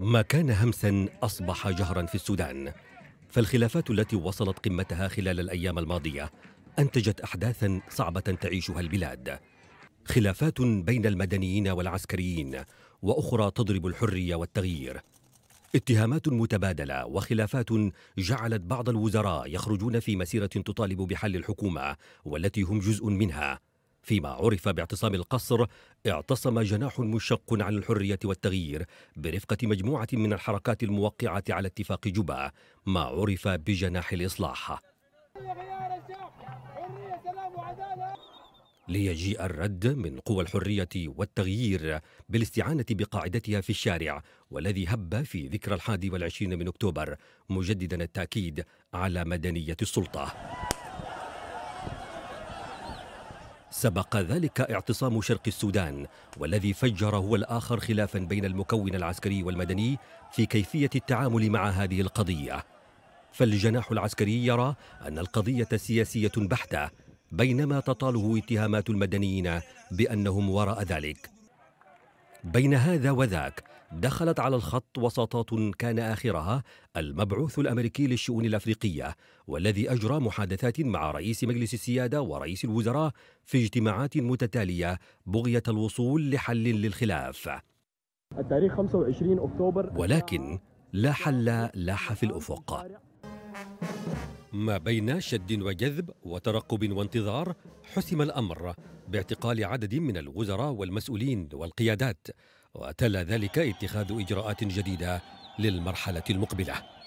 ما كان همسا أصبح جهرا في السودان فالخلافات التي وصلت قمتها خلال الأيام الماضية أنتجت أحداثا صعبة تعيشها البلاد خلافات بين المدنيين والعسكريين وأخرى تضرب الحرية والتغيير اتهامات متبادله وخلافات جعلت بعض الوزراء يخرجون في مسيره تطالب بحل الحكومه والتي هم جزء منها فيما عرف باعتصام القصر اعتصم جناح مشق عن الحرية والتغيير برفقة مجموعة من الحركات الموقعة على اتفاق جوبا ما عرف بجناح الإصلاح ليجيء الرد من قوى الحرية والتغيير بالاستعانة بقاعدتها في الشارع والذي هب في ذكرى الحادي والعشرين من أكتوبر مجددا التأكيد على مدنية السلطة سبق ذلك اعتصام شرق السودان والذي فجر هو الآخر خلافا بين المكون العسكري والمدني في كيفية التعامل مع هذه القضية فالجناح العسكري يرى أن القضية سياسية بحتة بينما تطاله اتهامات المدنيين بأنهم وراء ذلك بين هذا وذاك دخلت على الخط وساطات كان آخرها المبعوث الأمريكي للشؤون الأفريقية والذي أجرى محادثات مع رئيس مجلس السيادة ورئيس الوزراء في اجتماعات متتالية بغية الوصول لحل للخلاف التاريخ 25 أكتوبر ولكن لا حل لاح في الأفق ما بين شد وجذب وترقب وانتظار حسم الأمر باعتقال عدد من الوزراء والمسؤولين والقيادات وتلا ذلك اتخاذ إجراءات جديدة للمرحلة المقبلة